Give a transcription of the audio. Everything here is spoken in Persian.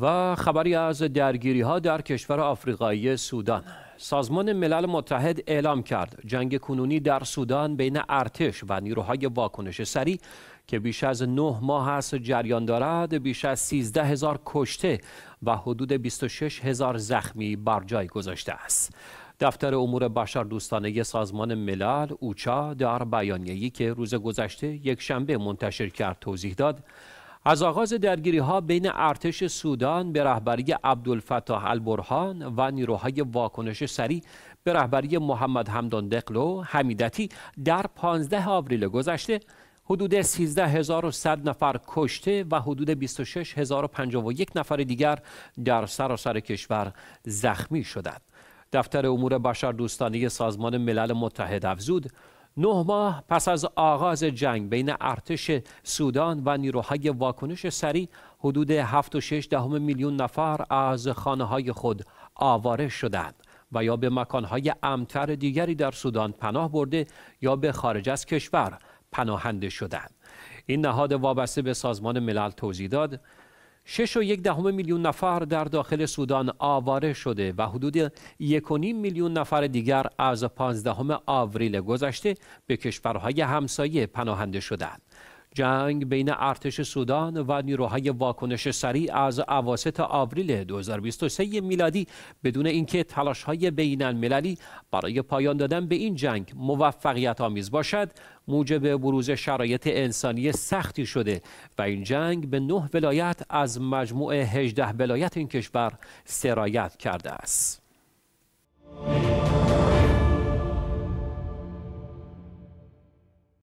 و خبری از درگیری ها در کشور آفریقایی سودان سازمان ملل متحد اعلام کرد جنگ کنونی در سودان بین ارتش و نیروهای واکنش سری که بیش از نه ماه است جریان دارد بیش از 13 هزار کشته و حدود 26 هزار زخمی بر جای گذاشته است دفتر امور بشر دوستانه سازمان ملل اوچا در بیانیه‌ای که روز گذشته یک شنبه منتشر کرد توضیح داد از آغاز درگیری ها بین ارتش سودان به رهبری عبدالفتاح البرهان و نیروهای واکنش سریع به رهبری محمد همدان دقلو حمیدتی در 15 آوریل گذشته حدود 13100 نفر کشته و حدود 26051 نفر دیگر در سراسر کشور زخمی شدند. دفتر امور دوستانی سازمان ملل متحد افزود نه ماه پس از آغاز جنگ بین ارتش سودان و نیروهای واکنش سریع حدود 7.6 دهم میلیون نفر از خانه های خود آواره شدند و یا به مکانهای امتر دیگری در سودان پناه برده یا به خارج از کشور پناهنده شدند. این نهاد وابسته به سازمان ملل توضیح داد شش و یک دهم میلیون نفر در داخل سودان آواره شده و حدود یک میلیون نفر دیگر از 15 آوریل گذشته به کشورهای همسایه پناهنده شدند. جنگ بین ارتش سودان و نیروهای واکنش سریع از اواسط آوریل 2023 میلادی بدون اینکه تلاش‌های بین المللی برای پایان دادن به این جنگ موفقیت آمیز باشد موجب بروز شرایط انسانی سختی شده و این جنگ به نه ولایت از مجموعه 18 ولایت این کشور سرایت کرده است.